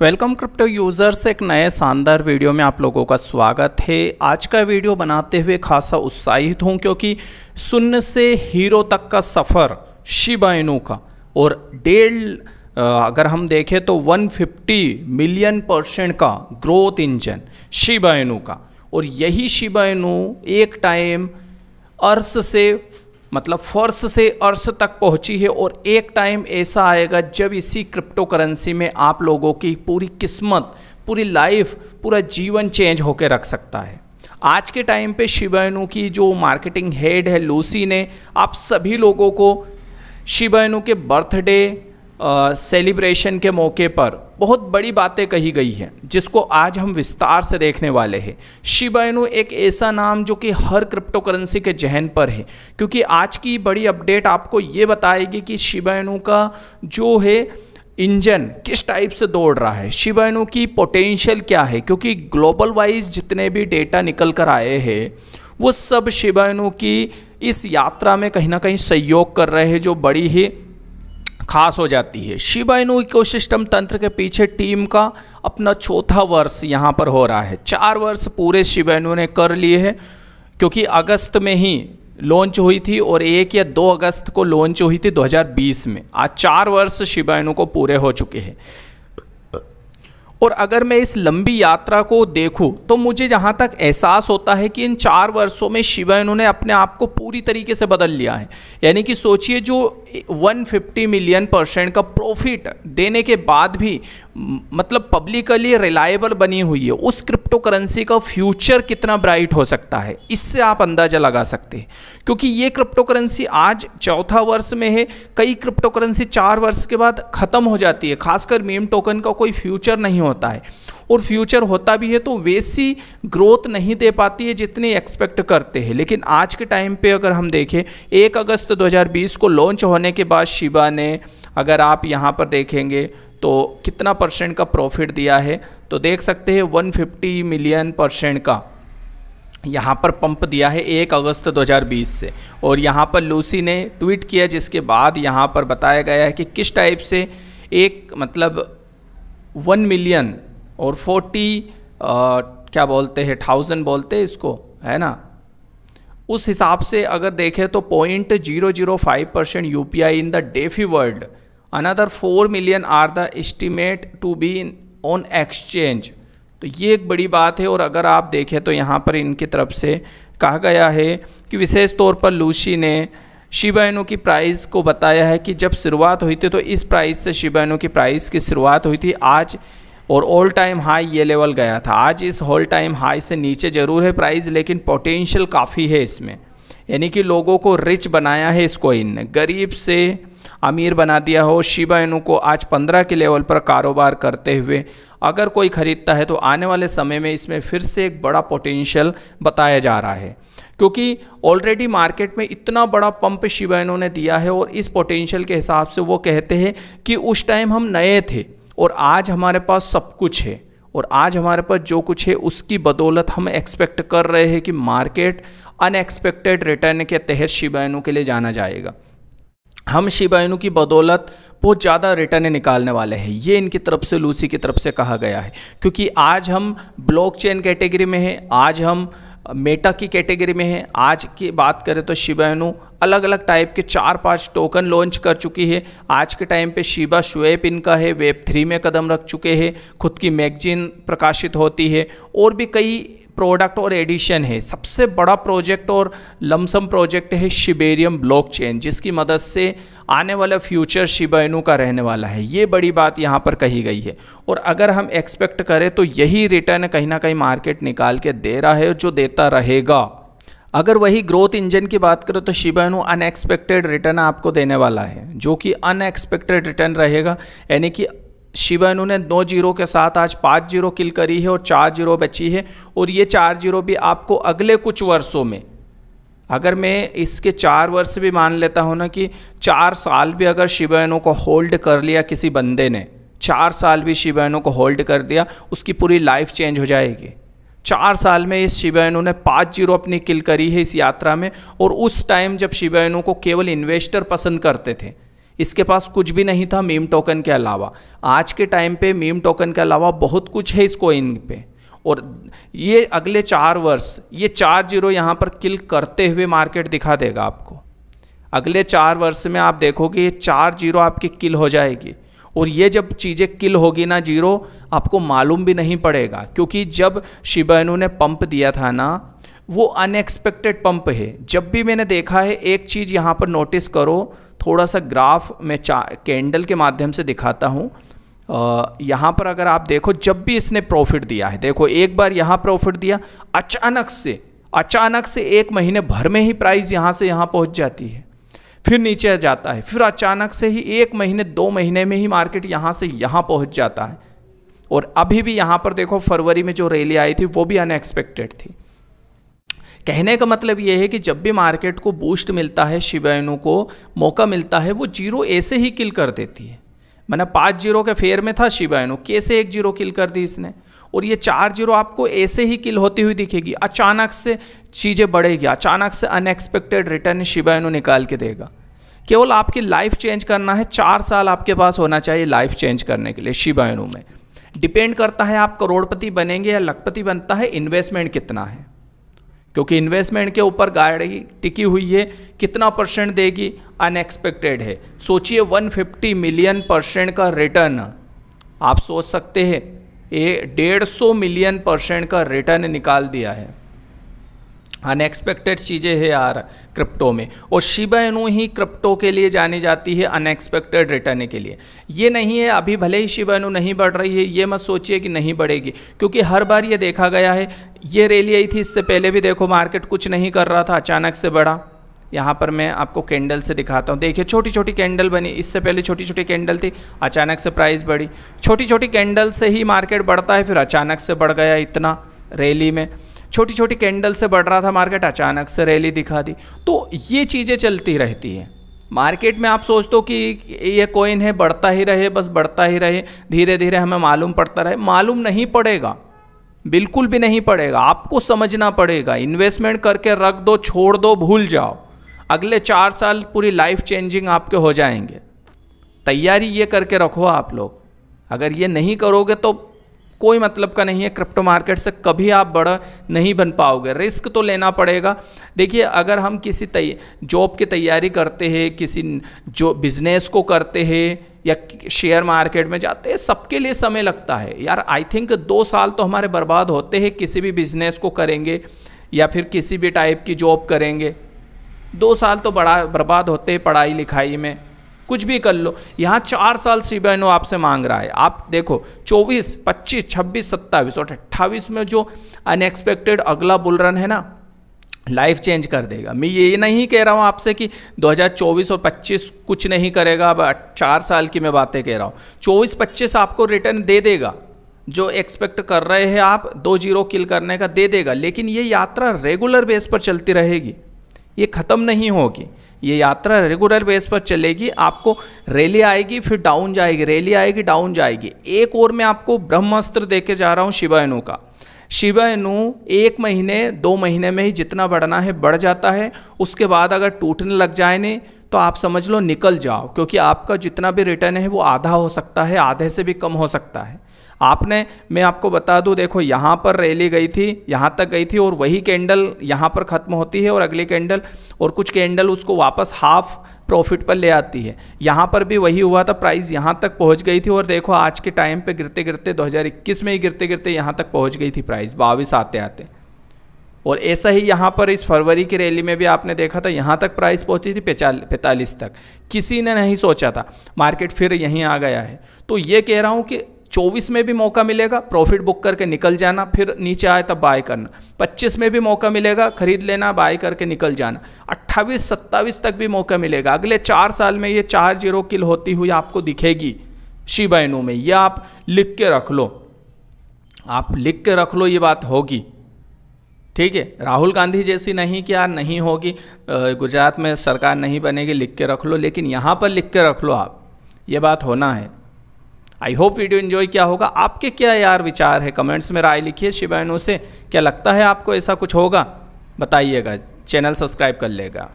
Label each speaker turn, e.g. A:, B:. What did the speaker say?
A: welcome crypto users एक नए शानदार वीडियो में आप लोगों का स्वागत है आज का वीडियो बनाते हुए खासा उत्साहित हूँ क्योंकि शून्य से हीरो तक का सफ़र शिबाइनू का और डेढ़ अगर हम देखें तो 150 मिलियन परसेंट का ग्रोथ इंजन शिबाइनू का और यही शिबाइनू एक टाइम अर्स से मतलब फर्श से अर्श तक पहुंची है और एक टाइम ऐसा आएगा जब इसी क्रिप्टो करेंसी में आप लोगों की पूरी किस्मत पूरी लाइफ पूरा जीवन चेंज होकर रख सकता है आज के टाइम पे शिवायनु की जो मार्केटिंग हेड है लूसी ने आप सभी लोगों को शिवायनु के बर्थडे सेलिब्रेशन के मौके पर बहुत बड़ी बातें कही गई हैं जिसको आज हम विस्तार से देखने वाले हैं शिबाइनु एक ऐसा नाम जो कि हर क्रिप्टो करेंसी के जहन पर है क्योंकि आज की बड़ी अपडेट आपको ये बताएगी कि शिबाइनु का जो है इंजन किस टाइप से दौड़ रहा है शिबाइनु की पोटेंशियल क्या है क्योंकि ग्लोबल वाइज जितने भी डेटा निकल कर आए हैं वो सब शिबाइनु की इस यात्रा में कहीं ना कहीं सहयोग कर रहे हैं जो बड़ी ही खास हो जाती है इको इकोसिस्टम तंत्र के पीछे टीम का अपना चौथा वर्ष यहाँ पर हो रहा है चार वर्ष पूरे शिबाइनू ने कर लिए हैं क्योंकि अगस्त में ही लॉन्च हुई थी और एक या दो अगस्त को लॉन्च हुई थी 2020 में आज चार वर्ष शिबाइनू को पूरे हो चुके हैं और अगर मैं इस लंबी यात्रा को देखूँ तो मुझे जहाँ तक एहसास होता है कि इन चार वर्षों में शिवा ने अपने आप को पूरी तरीके से बदल लिया है यानी कि सोचिए जो 150 मिलियन परसेंट का प्रॉफिट देने के बाद भी मतलब पब्लिकली रिलायबल बनी हुई है उस क्रिप्टो करेंसी का फ्यूचर कितना ब्राइट हो सकता है इससे आप अंदाज़ा लगा सकते हैं क्योंकि ये क्रिप्टो करेंसी आज चौथा वर्ष में है कई क्रिप्टो करेंसी चार वर्ष के बाद ख़त्म हो जाती है खासकर मेम टोकन का कोई फ्यूचर नहीं होता है और फ्यूचर होता भी है तो वैसी ग्रोथ नहीं दे पाती है जितनी एक्सपेक्ट करते हैं लेकिन आज के टाइम पे अगर हम देखें एक अगस्त 2020 को लॉन्च होने के बाद शिबा ने अगर आप यहाँ पर देखेंगे तो कितना परसेंट का प्रॉफिट दिया है तो देख सकते हैं वन मिलियन परसेंट का यहाँ पर पंप दिया है एक अगस्त 2020 से और यहाँ पर लूसी ने ट्वीट किया जिसके बाद यहाँ पर बताया गया है कि किस टाइप से एक मतलब वन मिलियन और फोर्टी क्या बोलते हैं थाउजेंड बोलते हैं इसको है ना उस हिसाब से अगर देखें तो point zero zero five percent U P I in the DeFi world another four million are the estimate to be on exchange तो ये एक बड़ी बात है और अगर आप देखें तो यहाँ पर इनकी तरफ से कहा गया है कि विशेष तौर पर लूसी ने शिबाइनो की प्राइस को बताया है कि जब शुरुआत हुई थी तो इस प्राइस से शिबाइनो की प्राइस की शुरुआत हुई थी आज और ऑल टाइम हाई ये लेवल गया था आज इस ऑल टाइम हाई से नीचे ज़रूर है प्राइस लेकिन पोटेंशियल काफ़ी है इसमें यानी कि लोगों को रिच बनाया है इस कोइन ने गरीब से अमीर बना दिया हो शिबा इनू को आज पंद्रह के लेवल पर कारोबार करते हुए अगर कोई ख़रीदता है तो आने वाले समय में इसमें फिर से एक बड़ा पोटेंशियल बताया जा रहा है क्योंकि ऑलरेडी मार्केट में इतना बड़ा पंप शिबा इनू ने दिया है और इस पोटेंशियल के हिसाब से वो कहते हैं कि उस टाइम हम नए थे और आज हमारे पास सब कुछ है और आज हमारे पास जो कुछ है उसकी बदौलत हम एक्सपेक्ट कर रहे हैं कि मार्केट अनएक्सपेक्टेड रिटर्न के तहत शिबायनों के लिए जाना जाएगा हम शिबायनों की बदौलत बहुत ज़्यादा रिटर्न निकालने वाले हैं ये इनकी तरफ से लूसी की तरफ से कहा गया है क्योंकि आज हम ब्लॉकचेन कैटेगरी में हैं आज हम मेटा की कैटेगरी में हैं आज की बात करें तो शिबायनों अलग अलग टाइप के चार पांच टोकन लॉन्च कर चुकी है आज के टाइम पे शिबा शुएप इनका है वेब थ्री में कदम रख चुके हैं खुद की मैगजीन प्रकाशित होती है और भी कई प्रोडक्ट और एडिशन है सबसे बड़ा प्रोजेक्ट और लमसम प्रोजेक्ट है शिबेरियम ब्लॉकचेन जिसकी मदद से आने वाला फ्यूचर शिबाइनू का रहने वाला है ये बड़ी बात यहाँ पर कही गई है और अगर हम एक्सपेक्ट करें तो यही रिटर्न कहीं ना कहीं मार्केट निकाल के दे रहा है जो देता रहेगा अगर वही ग्रोथ इंजन की बात करें तो शिबानु अनएक्सपेक्टेड रिटर्न आपको देने वाला है जो कि अनएक्सपेक्टेड रिटर्न रहेगा यानी कि शिवानु ने दो जीरो के साथ आज पाँच जीरो किल करी है और चार जीरो बची है और ये चार जीरो भी आपको अगले कुछ वर्षों में अगर मैं इसके चार वर्ष भी मान लेता हूँ ना कि चार साल भी अगर शिवानु को होल्ड कर लिया किसी बंदे ने चार साल भी शिवानु को होल्ड कर दिया उसकी पूरी लाइफ चेंज हो जाएगी चार साल में इस शिवायनु ने पाँच जीरो अपनी किल करी है इस यात्रा में और उस टाइम जब शिवायनु को केवल इन्वेस्टर पसंद करते थे इसके पास कुछ भी नहीं था मीम टोकन के अलावा आज के टाइम पे मीम टोकन के अलावा बहुत कुछ है इस कोइन पे और ये अगले चार वर्ष ये चार जीरो यहाँ पर किल करते हुए मार्केट दिखा देगा आपको अगले चार वर्ष में आप देखोगे ये चार जीरो आपकी किल हो जाएगी और ये जब चीज़ें किल होगी ना जीरो आपको मालूम भी नहीं पड़ेगा क्योंकि जब शिबाइनू ने पंप दिया था ना वो अनएक्सपेक्टेड पंप है जब भी मैंने देखा है एक चीज़ यहाँ पर नोटिस करो थोड़ा सा ग्राफ मैं चा कैंडल के माध्यम से दिखाता हूँ यहाँ पर अगर आप देखो जब भी इसने प्रॉफिट दिया है देखो एक बार यहाँ प्रॉफिट दिया अचानक से अचानक से एक महीने भर में ही प्राइस यहाँ से यहाँ पहुँच जाती है फिर नीचे जाता है फिर अचानक से ही एक महीने दो महीने में ही मार्केट यहाँ से यहाँ पहुँच जाता है और अभी भी यहाँ पर देखो फरवरी में जो रैली आई थी वो भी अनएक्सपेक्टेड थी कहने का मतलब ये है कि जब भी मार्केट को बूस्ट मिलता है शिवायनु को मौका मिलता है वो जीरो ऐसे ही किल कर देती है मैंने पाँच जीरो के फेयर में था शिवायनु कैसे एक जीरो किल कर दी इसने और ये चार जीरो आपको ऐसे ही किल होती हुई दिखेगी अचानक से चीज़ें बढ़ेगी अचानक से अनएक्सपेक्टेड रिटर्न शिबा निकाल के देगा केवल आपकी लाइफ चेंज करना है चार साल आपके पास होना चाहिए लाइफ चेंज करने के लिए शिबा में डिपेंड करता है आप करोड़पति बनेंगे या लखपति बनता है इन्वेस्टमेंट कितना है क्योंकि इन्वेस्टमेंट के ऊपर गाड़ी टिकी हुई है कितना परसेंट देगी अनएक्सपेक्टेड है सोचिए 150 मिलियन परसेंट का रिटर्न आप सोच सकते हैं ये डेढ़ सौ मिलियन परसेंट का रिटर्न निकाल दिया है अनएक्सपेक्टेड चीज़ें है यार क्रिप्टो में और शिबा इनु ही क्रिप्टो के लिए जानी जाती है अनएक्सपेक्टेड रिटर्न के लिए ये नहीं है अभी भले ही शिबा इनु नहीं बढ़ रही है ये मत सोचिए कि नहीं बढ़ेगी क्योंकि हर बार ये देखा गया है ये रैली आई थी इससे पहले भी देखो मार्केट कुछ नहीं कर रहा था अचानक से बढ़ा यहाँ पर मैं आपको कैंडल से दिखाता हूँ देखिए छोटी छोटी कैंडल बनी इससे पहले छोटी छोटी कैंडल थी अचानक से प्राइस बढ़ी छोटी छोटी कैंडल से ही मार्केट बढ़ता है फिर अचानक से बढ़ गया इतना रैली में छोटी छोटी कैंडल से बढ़ रहा था मार्केट अचानक से रैली दिखा दी तो ये चीज़ें चलती रहती हैं मार्केट में आप सोचते हो कि ये कोइन है बढ़ता ही रहे बस बढ़ता ही रहे धीरे धीरे हमें मालूम पड़ता रहे मालूम नहीं पड़ेगा बिल्कुल भी नहीं पड़ेगा आपको समझना पड़ेगा इन्वेस्टमेंट करके रख दो छोड़ दो भूल जाओ अगले चार साल पूरी लाइफ चेंजिंग आपके हो जाएंगे तैयारी ये करके रखो आप लोग अगर ये नहीं करोगे तो कोई मतलब का नहीं है क्रिप्टो मार्केट से कभी आप बड़ा नहीं बन पाओगे रिस्क तो लेना पड़ेगा देखिए अगर हम किसी जॉब की तैयारी करते हैं किसी जो बिजनेस को करते हैं या शेयर मार्केट में जाते हैं सबके लिए समय लगता है यार आई थिंक दो साल तो हमारे बर्बाद होते हैं किसी भी बिजनेस को करेंगे या फिर किसी भी टाइप की जॉब करेंगे दो साल तो बड़ा बर्बाद होते पढ़ाई लिखाई में कुछ भी कर लो यहाँ चार साल सी बी आपसे मांग रहा है आप देखो 24, 25, 26, 27 और 28 में जो अनएक्सपेक्टेड अगला बुलरन है ना लाइफ चेंज कर देगा मैं ये नहीं कह रहा हूँ आपसे कि 2024 और 25 कुछ नहीं करेगा अब चार साल की मैं बातें कह रहा हूँ 24, 25 आपको रिटर्न दे देगा जो एक्सपेक्ट कर रहे हैं आप दो जीरो किल करने का दे देगा लेकिन ये यात्रा रेगुलर बेस पर चलती रहेगी ये ख़त्म नहीं होगी ये यात्रा रेगुलर बेस पर चलेगी आपको रैली आएगी फिर डाउन जाएगी रैली आएगी डाउन जाएगी एक और मैं आपको ब्रह्मास्त्र दे के जा रहा हूँ शिवायनु का शिवायनु एक महीने दो महीने में ही जितना बढ़ना है बढ़ जाता है उसके बाद अगर टूटने लग जाए ने तो आप समझ लो निकल जाओ क्योंकि आपका जितना भी रिटर्न है वो आधा हो सकता है आधे से भी कम हो सकता है आपने मैं आपको बता दूं देखो यहाँ पर रैली गई थी यहाँ तक गई थी और वही कैंडल यहाँ पर ख़त्म होती है और अगली कैंडल और कुछ कैंडल उसको वापस हाफ प्रॉफिट पर ले आती है यहाँ पर भी वही हुआ था प्राइस यहाँ तक पहुँच गई थी और देखो आज के टाइम पे गिरते गिरते 2021 में ही गिरते गिरते यहाँ तक पहुँच गई थी प्राइस बाईस आते आते और ऐसा ही यहाँ पर इस फरवरी की रैली में भी आपने देखा था यहाँ तक प्राइस पहुँची थी पैंतालीस तक किसी ने नहीं सोचा था मार्केट फिर यहीं आ गया है तो ये कह रहा हूँ कि चौबीस में भी मौका मिलेगा प्रॉफिट बुक करके निकल जाना फिर नीचे आए तब बाय करना पच्चीस में भी मौका मिलेगा खरीद लेना बाय करके निकल जाना 28 27 तक भी मौका मिलेगा अगले चार साल में ये चार जीरो किल होती हुई आपको दिखेगी शिबा इनू में यह आप लिख के रख लो आप लिख के रख लो ये बात होगी ठीक है राहुल गांधी जैसी नहीं कि यार नहीं होगी गुजरात में सरकार नहीं बनेगी लिख के रख लो लेकिन यहाँ पर लिख के रख लो आप ये बात होना है आई होप वीडियो इन्जॉय क्या होगा आपके क्या यार विचार है कमेंट्स में राय लिखिए शिवानों से क्या लगता है आपको ऐसा कुछ होगा बताइएगा चैनल सब्सक्राइब कर लेगा